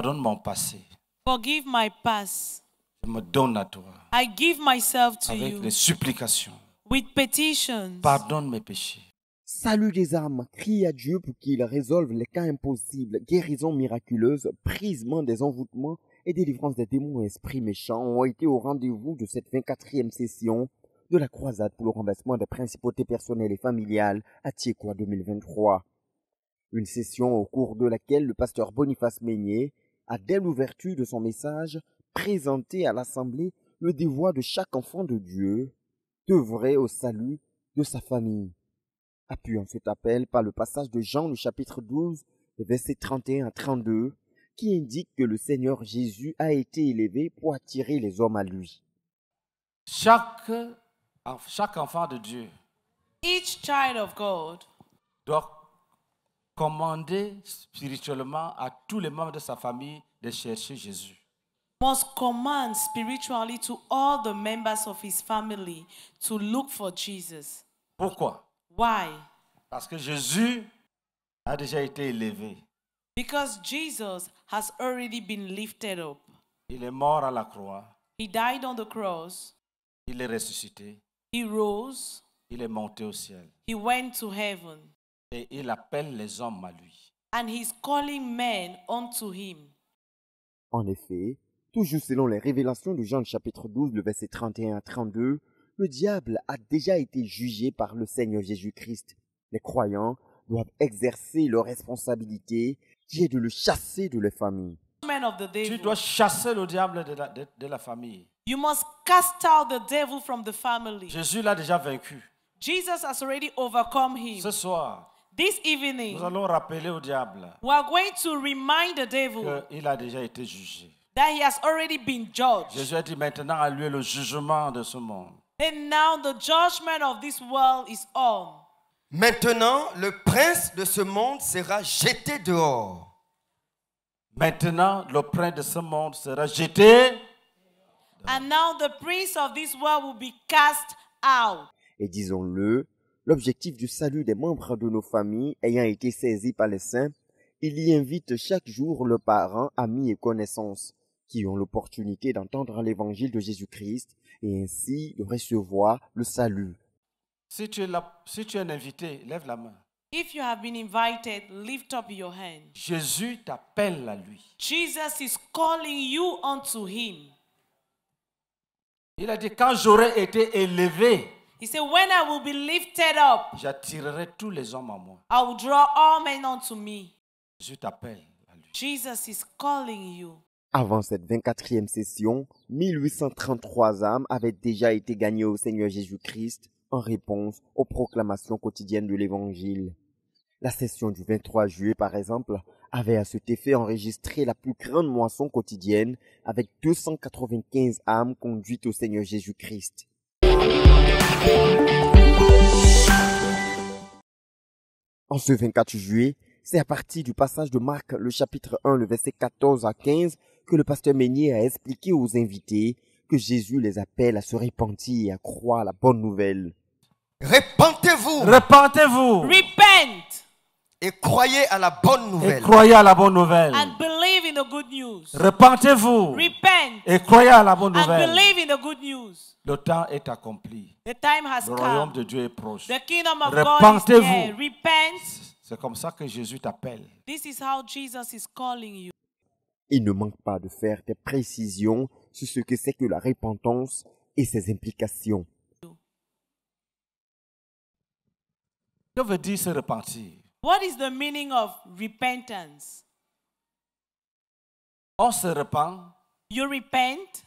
Pardonne mon passé. Forgive my past. Je me donne à toi. I give myself to Avec des supplications. With petitions. Pardonne mes péchés. Salut des âmes, crie à Dieu pour qu'il résolve les cas impossibles, Guérison miraculeuse, prisement des envoûtements et délivrance des démons et esprits méchants ont été au rendez-vous de cette 24e session de la croisade pour le remboursement des principautés personnelles et familiales à Tiekwa 2023. Une session au cours de laquelle le pasteur Boniface Meignet a dès l'ouverture de son message présenté à l'Assemblée le dévoi de chaque enfant de Dieu devrait au salut de sa famille. Appuyons cet appel par le passage de Jean le chapitre 12, versets 31 à 32, qui indique que le Seigneur Jésus a été élevé pour attirer les hommes à lui. Chaque, enfant de Dieu commander spirituellement à tous les membres de sa famille de chercher Jésus. Must command spiritually to all the members of his family to look for Jesus. Pourquoi? Why? Parce que Jésus a déjà été élevé. Because Jesus has already been lifted up. Il est mort à la croix. He died on the cross. Il est ressuscité. He rose. Il est monté au ciel. He went to heaven. Et il appelle les hommes à lui. And he's calling men unto him. En effet, toujours selon les révélations de Jean chapitre 12, le verset 31 à 32, le diable a déjà été jugé par le Seigneur Jésus-Christ. Les croyants doivent exercer leur responsabilité qui est de le chasser de leur famille. Tu dois chasser le diable de la, famille. You must cast out the devil from the family. Jésus l'a déjà vaincu. Jesus has already overcome him. Ce soir, This evening, nous allons rappeler au diable we are going to remind the devil il a déjà été jugé. That he has already been judged. Jésus a dit maintenant à lui le jugement de ce monde. And now the judgment of this world is on. Maintenant, le prince de ce monde sera jeté dehors. Maintenant, le prince de ce monde sera jeté. Dehors. And now the prince of this world will be cast out. Et disons-le, l'objectif du salut des membres de nos familles ayant été saisi par les saints, il y invite chaque jour le parent, amis et connaissances qui ont l'opportunité d'entendre l'évangile de Jésus-Christ et ainsi de recevoir le salut. Si tu es, un invité, lève la main. If you have been invited, lift up your Jésus t'appelle à lui. Jesus is calling you him. Il a dit quand j'aurai été élevé He said, When I will lifted up, j'attirerai tous les hommes à moi. I will draw all men me. t'appelle Jesus Avant cette 24e session, 1833 âmes avaient déjà été gagnées au Seigneur Jésus-Christ en réponse aux proclamations quotidiennes de l'Évangile. La session du 23 juillet, par exemple, avait à cet effet enregistré la plus grande moisson quotidienne avec 295 âmes conduites au Seigneur Jésus-Christ. En ce 24 juillet, c'est à partir du passage de Marc, le chapitre 1, le verset 14 à 15, que le pasteur Meunier a expliqué aux invités que Jésus les appelle à se repentir et à croire la bonne nouvelle. répentez vous répentez vous Repent. Et croyez à la bonne nouvelle. Et croyez à la bonne nouvelle. Repentez-vous. Repent. Et croyez à la bonne nouvelle. believe in the good news. Le temps est accompli. The time has le royaume de Dieu est proche. The kingdom of Repentez-vous. God Repent. C'est comme ça que Jésus t'appelle. This is how Jesus is calling you. Il ne manque pas de faire des précisions sur ce que c'est que la repentance et ses implications. Que veut dire se repentir? What is the meaning of repentance? On se repent. You repent.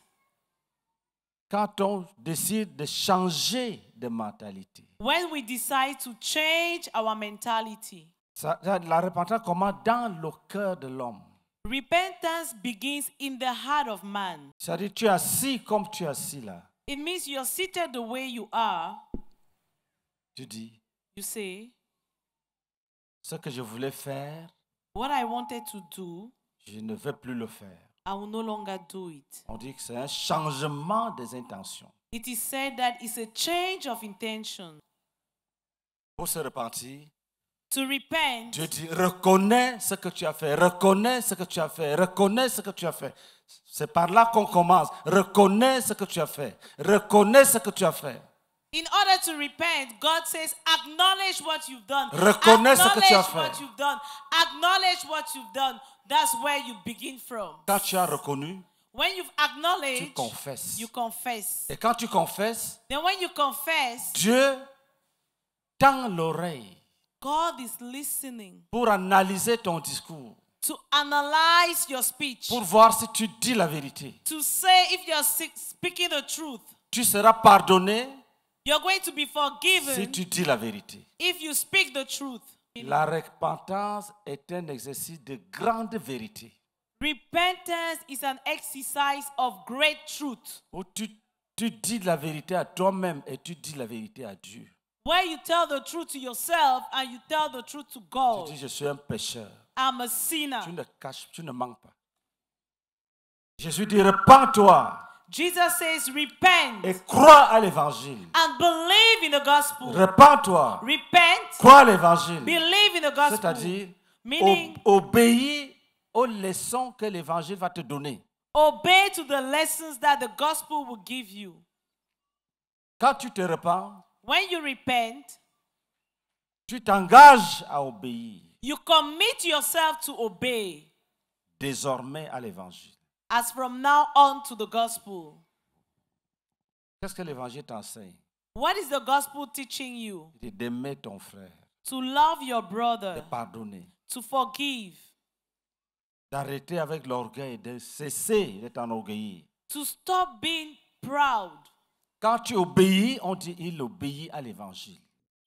Quand on décide de changer de mentalité. When we decide to change our mentality. Ça, la repentance commence dans le cœur de l'homme. Repentance begins in the heart of man. Ça dit tu es assis comme tu es assis là. It means you're seated the way you are. Tu dis. You say. Ce que je voulais faire. What I wanted to do je ne vais plus le faire. On dit que c'est un changement des intentions. It is said that it's a change of intention. Pour se repentir, to repent, Dieu dit reconnais ce que tu as fait, reconnais ce que tu as fait, reconnais ce que tu as fait. C'est par là qu'on commence. Reconnais ce que tu as fait, reconnais ce que tu as fait. In order to repent, God says, acknowledge what you've done. Reconnais ce que tu as fait. What you've done. Acknowledge what you've done. That's where you begin from. Quand tu as reconnu, When you've acknowledged, tu confesses. You confess. Et quand tu confesses, Then when you confess, Dieu tend l'oreille. God is listening. Pour analyser ton discours. To analyze your speech. Pour voir si tu dis la vérité. To say if you're speaking the truth. Tu seras pardonné You're going to be forgiven si tu dis la vérité. If you speak the truth. La repentance est un exercice de grande vérité. Repentance is an exercise of great truth. Où tu, tu dis la vérité à toi-même et tu dis la vérité à Dieu. Where you tell the truth to yourself and you tell the truth to God. Tu dis je suis un pécheur. I'm a sinner. Tu ne caches, tu ne manques pas. Jésus dit repens-toi. Jesus says, repent. Et crois à l'évangile. And believe in the gospel. Repends-toi. Repent. Crois à l'évangile. Believe in the gospel. C'est-à-dire, Meaning, obéis aux leçons que l'évangile va te donner. Obey to the lessons that the gospel will give you. Quand tu te repens, when you repent, tu t'engages à obéir. You commit yourself to obey. Désormais à l'évangile. As from now on to the gospel. Qu'est-ce que l'évangile t'enseigne? What is the gospel teaching you? d'aimer ton frère. To love your brother. De pardonner. To forgive. D'arrêter avec l'orgueil, de cesser d'être To stop being proud. Quand tu obéis, on dit il obéit à l'évangile.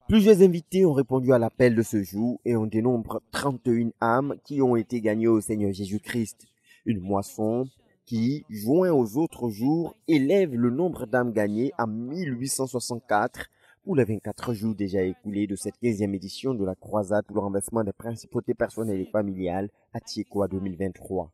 Plusieurs invités ont répondu à l'appel de ce jour et on dénombre 31 âmes qui ont été gagnées au Seigneur Jésus-Christ. Une moisson qui, joint aux autres jours, élève le nombre d'âmes gagnées à 1864 pour les 24 jours déjà écoulés de cette 15e édition de la croisade pour le renversement des principautés personnelles et familiales à Tchékoa 2023.